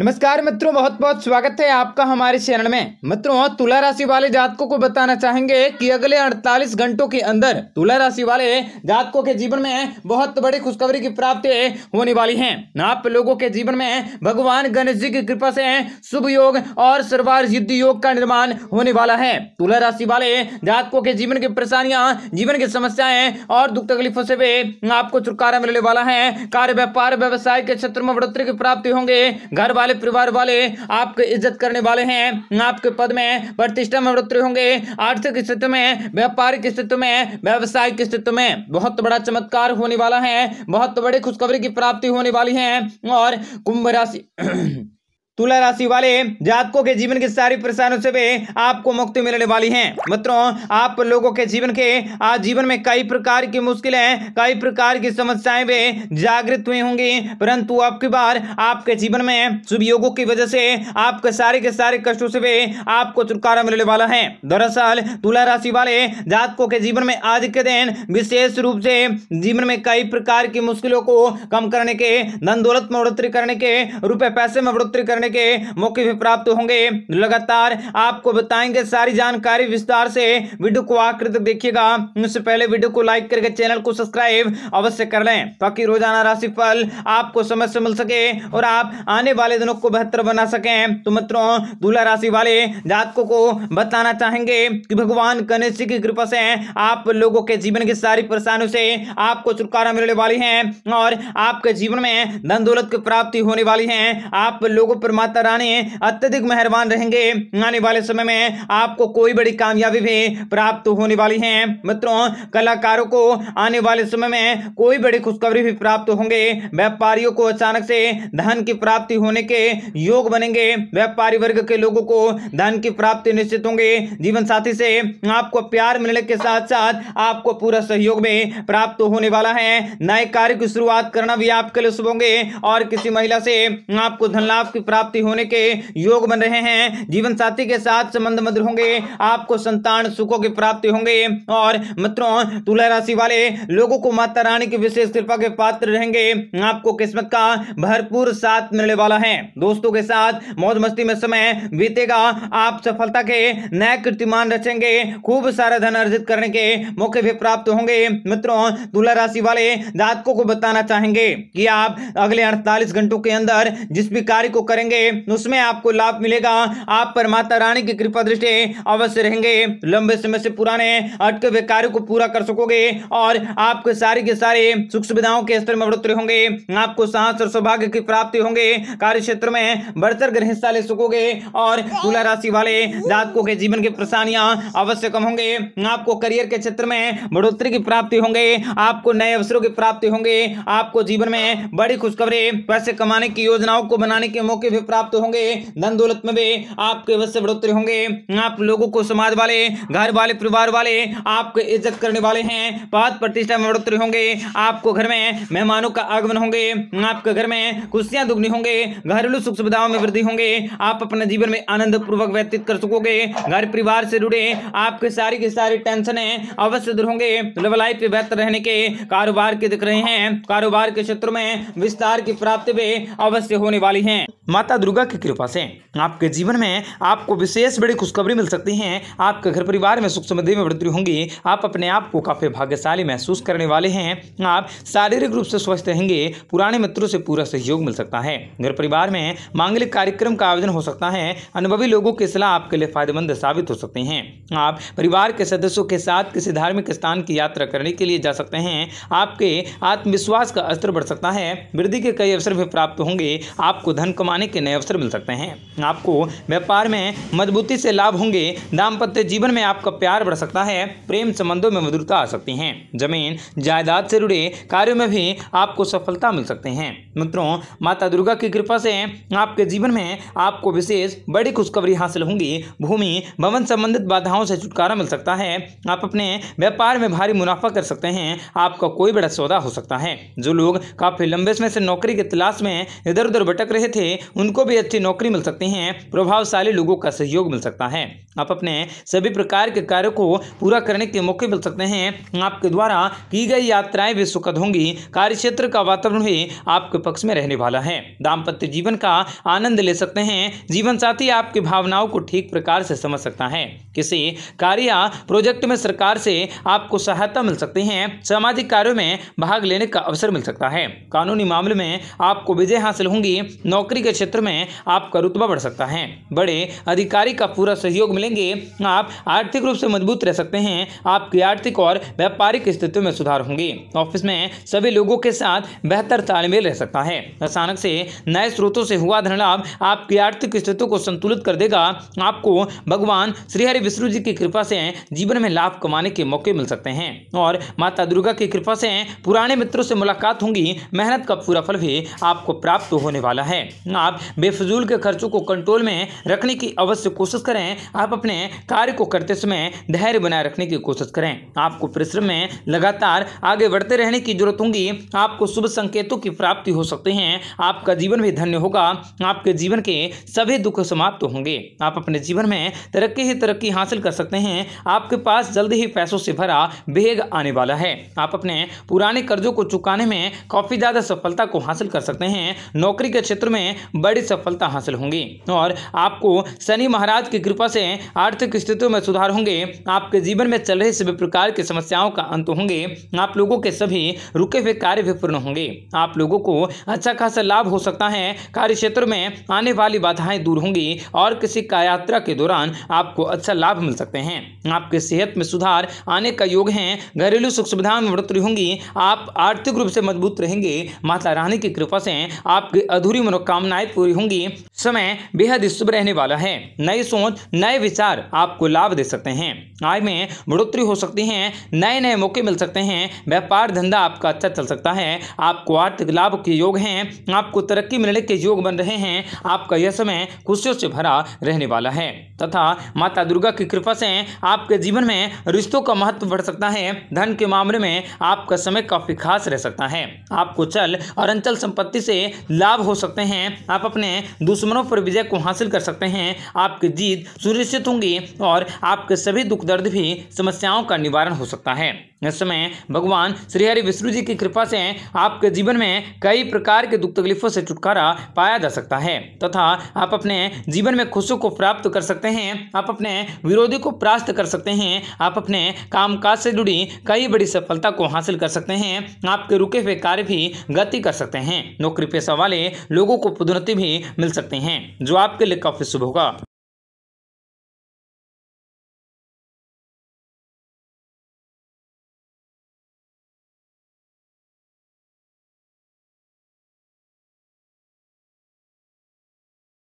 नमस्कार मित्रों बहुत बहुत स्वागत है आपका हमारे चैनल में मित्रों तुला राशि वाले जातकों को बताना चाहेंगे कि अगले 48 घंटों के अंदर तुला राशि वाले जातकों के जीवन में बहुत बड़ी खुशखबरी की प्राप्ति होने वाली है आप लोगों के जीवन में भगवान गणेश जी की कृपा से शुभ योग और सर्वार युद्ध योग का निर्माण होने वाला है तुला राशि वाले जातकों के जीवन की परेशानियां जीवन की समस्याएं और दुख तकलीफों से भी आपको छुटकारा मिलने वाला है कार्य व्यापार व्यवसाय के क्षेत्र में बढ़ोतरी की प्राप्ति होंगे घर वाले वाले परिवार वाले आपके इज्जत करने वाले हैं आपके पद में प्रतिष्ठा में वृत्ति होंगे आर्थिक स्थिति में व्यापारिक स्थिति में व्यवसायिक स्थिति में बहुत बड़ा चमत्कार होने वाला है बहुत बड़ी खुशखबरी की प्राप्ति होने वाली है और कुंभ राशि तुला राशि वाले जातकों के जीवन की सारी परेशानियों से भी आपको मुक्ति मिलने वाली है मित्रों आप लोगों के जीवन के आज जीवन में कई प्रकार की मुश्किलें कई प्रकार की समस्याएं भी जागृत हुई होंगी परंतु आपकी बार आपके जीवन में शुभ योगों की वजह से आपके सारे के सारे कष्टों से भी आपको छुटकारा मिलने वाला है दरअसल तुला राशि वाले जातकों के जीवन में आज के दिन विशेष रूप से जीवन में कई प्रकार की मुश्किलों को कम करने के धन दौलत में बढ़ोतरी करने के रुपये पैसे में बढ़ोतरी करने के मौके भी प्राप्त होंगे लगातार आपको बताएंगे सारी जानकारी विस्तार से वीडियो को आखिर तक देखिएगा उससे पहले वीडियो को लाइक करके चैनल को सब्सक्राइब अवश्य कर लें ताकि रोजाना राशि फल आपको समय से मिल सके और आप आने वाले दिनों को बेहतर बना सकें तो मित्रों दूल्हा राशि वाले जातकों को बताना चाहेंगे कि भगवान गणेश जी की कृपा से आप लोगों के जीवन की सारी परेशानियों से आपको छुटकारा मिलने वाली है और आपके जीवन में धन दौलत की प्राप्ति होने वाली है आप लोगों पर माता रानी अत्यधिक मेहरबान रहेंगे आने वाले समय में आपको कोई बड़ी कामयाबी भी प्राप्त होने वाली है मित्रों कलाकारों को आने वाले समय में कोई बड़ी खुशखबरी भी प्राप्त होंगे व्यापारियों को अचानक से धन की प्राप्ति होने के योग बनेंगे व्यापारी वर्ग के लोगों को धन की प्राप्ति निश्चित होंगे जीवन साथी से आपको प्यार मिलने के साथ साथ आपको पूरा सहयोग में प्राप्त होने वाला है नए कार्य की शुरुआत करना भी आपके लिए शुभ होंगे और किसी महिला से आपको धन लाभ की प्राप्ति प्राप्ति होने के योग बन रहे हैं जीवन साथी के साथ संबंध मधुर होंगे आपको संतान सुखों की प्राप्ति होंगे और मित्रों तुला राशि वाले लोगों को माता रानी की विशेष कृपा के पात्र रहेंगे आपको किस्मत का भरपूर साथ मिलने वाला है दोस्तों के साथ मौज मस्ती में समय बीतेगा आप सफलता के नए कीर्तिमान रचेंगे खूब सारा धन अर्जित करने के मौके भी प्राप्त होंगे मित्रों तुला राशि वाले जातकों को बताना चाहेंगे कि आप अगले अड़तालीस घंटों के अंदर जिस भी कार्य को करेंगे रहेंगे उसमें आपको लाभ मिलेगा आप पर माता रानी की कृपा दृष्टि अवश्य रहेंगे लंबे समय से पुराने अटके हुए कार्य को पूरा कर सकोगे और आपके सारे के सारे सुख सुविधाओं के स्तर में बढ़ोतरी होंगे आपको साहस और सौभाग्य की प्राप्ति होंगे कार्य क्षेत्र में बढ़कर हिस्सा ले सकोगे और तुला राशि वाले जातकों के जीवन की परेशानियां अवश्य कम होंगे आपको करियर के क्षेत्र में बढ़ोतरी की प्राप्ति होंगे आपको नए अवसरों की प्राप्ति होंगे आपको जीवन में बड़ी खुशखबरी पैसे कमाने की योजनाओं को बनाने के मौके में प्राप्त होंगे धन दौलत में भी आपके अवश्य बढ़ोतरी होंगे आप लोगों को समाज वाले घर वाले परिवार वाले आपके इज्जत करने वाले हैं पाद प्रतिष्ठा में बढ़ोतरी होंगे आपको घर में मेहमानों का आगमन होंगे आपके घर में खुशियां दुग्नी होंगे घरेलू सुख सुविधाओं में वृद्धि होंगे आप अपने जीवन में आनंद पूर्वक व्यतीत कर सकोगे घर परिवार से जुड़े आपके सारी की सारी टेंशन अवश्य दूर होंगे लव लाइफ में बेहतर रहने के कारोबार के दिख रहे हैं कारोबार के क्षेत्र में विस्तार की प्राप्ति भी अवश्य होने वाली है मत माता दुर्गा की कृपा से आपके जीवन में आपको विशेष बड़ी खुशखबरी मिल सकती है आपके घर परिवार में सुख समृद्धि में वृद्धि होंगी आप अपने आप को काफ़ी भाग्यशाली महसूस करने वाले हैं आप शारीरिक रूप से स्वस्थ रहेंगे पुराने मित्रों से पूरा सहयोग मिल सकता है घर परिवार में मांगलिक कार्यक्रम का आयोजन हो सकता है अनुभवी लोगों की सलाह आपके लिए फायदेमंद साबित हो सकते हैं आप परिवार के सदस्यों के साथ किसी धार्मिक स्थान की यात्रा करने के लिए जा सकते हैं आपके आत्मविश्वास का स्तर बढ़ सकता है वृद्धि के कई अवसर भी प्राप्त होंगे आपको धन कमाने के के नए अवसर मिल सकते हैं आपको व्यापार में मजबूती से लाभ होंगे दाम्पत्य जीवन में आपका प्यार बढ़ सकता है प्रेम संबंधों में मधुरता आ सकती है जमीन जायदाद से जुड़े कार्यों में भी आपको सफलता मिल सकते हैं मित्रों माता दुर्गा की कृपा से आपके जीवन में आपको विशेष बड़ी खुशखबरी हासिल होंगी भूमि भवन संबंधित बाधाओं से छुटकारा मिल सकता है आप अपने व्यापार में भारी मुनाफा कर सकते हैं आपका कोई बड़ा सौदा हो सकता है जो लोग काफी लंबे समय से नौकरी की तलाश में इधर उधर भटक रहे थे उन उनको भी अच्छी नौकरी मिल सकती है प्रभावशाली लोगों का सहयोग मिल सकता है आप अपने सभी प्रकार के कार्यों को पूरा करने के मौके मिल सकते हैं आपके द्वारा की गई यात्राएं भी सुखद होंगी कार्य क्षेत्र का वातावरण भी आपके पक्ष में रहने वाला है दाम्पत्य जीवन का आनंद ले सकते हैं जीवन साथी आपकी भावनाओं को ठीक प्रकार से समझ सकता है किसी कार्य या प्रोजेक्ट में सरकार से आपको सहायता मिल सकती है सामाजिक कार्यो में भाग लेने का अवसर मिल सकता है कानूनी मामले में आपको विजय हासिल होंगी नौकरी के क्षेत्र क्षेत्र में आपका रुतबा बढ़ सकता है बड़े अधिकारी का पूरा सहयोग मिलेंगे आप आर्थिक रूप से मजबूत रह सकते हैं आपकी आर्थिक और व्यापारिक स्थितियों में सुधार होंगे ऑफिस में सभी लोगों के साथ बेहतर तालमेल रह सकता है अचानक से नए स्रोतों से हुआ धन लाभ आपकी आर्थिक स्थिति को संतुलित कर देगा आपको भगवान श्रीहरि विष्णु जी की कृपा से जीवन में लाभ कमाने के मौके मिल सकते हैं और माता दुर्गा की कृपा से पुराने मित्रों से मुलाकात होंगी मेहनत का पूरा फल भी आपको प्राप्त होने वाला है आप बेफजूल के खर्चों को कंट्रोल में रखने की अवश्य कोशिश करें आप अपने कार्य को करते समय धैर्य बनाए रखने की कोशिश करें आपको परिश्रम में लगातार आगे बढ़ते रहने की जरूरत होगी आपको शुभ संकेतों की प्राप्ति हो सकते हैं आपका जीवन भी धन्य होगा आपके जीवन के सभी दुख समाप्त होंगे आप अपने जीवन में तरक्की ही तरक्की हासिल कर सकते हैं आपके पास जल्द ही पैसों से भरा बेग आने वाला है आप अपने पुराने कर्जों को चुकाने में काफ़ी ज़्यादा सफलता को हासिल कर सकते हैं नौकरी के क्षेत्र में बड़ी सफलता हासिल होंगी और आपको शनि महाराज की कृपा से आर्थिक स्थितियों में सुधार होंगे आपके जीवन में चल रहे सभी प्रकार की समस्याओं का अंत होंगे आप लोगों के सभी रुके हुए कार्य भी पूर्ण होंगे आप लोगों को अच्छा खासा लाभ हो सकता है कार्य क्षेत्र में आने वाली बाधाएं दूर होंगी और किसी का यात्रा के दौरान आपको अच्छा लाभ मिल सकते हैं आपके सेहत में सुधार आने का योग है घरेलू सुख सुविधाओं में बढ़ोतरी होंगी आप आर्थिक रूप से मजबूत रहेंगे माता रानी की कृपा से आपकी अधूरी मनोकामनाएं पूरी होंगी समय बेहद शुभ रहने वाला है नई सोच नए विचार आपको लाभ दे सकते हैं आय में बढ़ोतरी हो सकती है नए नए मौके मिल सकते हैं व्यापार धंधा आपका अच्छा चल सकता है आपको आर्थिक लाभ के योग हैं आपको तरक्की मिलने के योग बन रहे हैं आपका यह समय खुशियों से भरा रहने वाला है तथा माता दुर्गा की कृपा से आपके जीवन में रिश्तों का महत्व बढ़ सकता है धन के मामले में आपका समय काफी खास रह सकता है आपको चल और अंचल संपत्ति से लाभ हो सकते हैं आप अपने दुश्मनों पर विजय को हासिल कर सकते हैं आपकी जीत सुनिश्चित होंगी और आपके सभी दुख दर्द भी समस्याओं का निवारण हो सकता है इस समय भगवान श्रीहरि विष्णु जी की कृपा से आपके जीवन में कई प्रकार के दुख तकलीफों से छुटकारा पाया जा सकता है तथा आप अपने जीवन में खुशी को प्राप्त कर सकते हैं आप अपने विरोधी को प्रास्त कर सकते हैं आप अपने कामकाज से जुड़ी कई बड़ी सफलता को हासिल कर सकते हैं आपके रुके हुए कार्य भी गति कर सकते हैं नौकरी पेशा वाले लोगों को पदोन्नति भी मिल सकते हैं जो आपके लिए काफ़ी शुभ होगा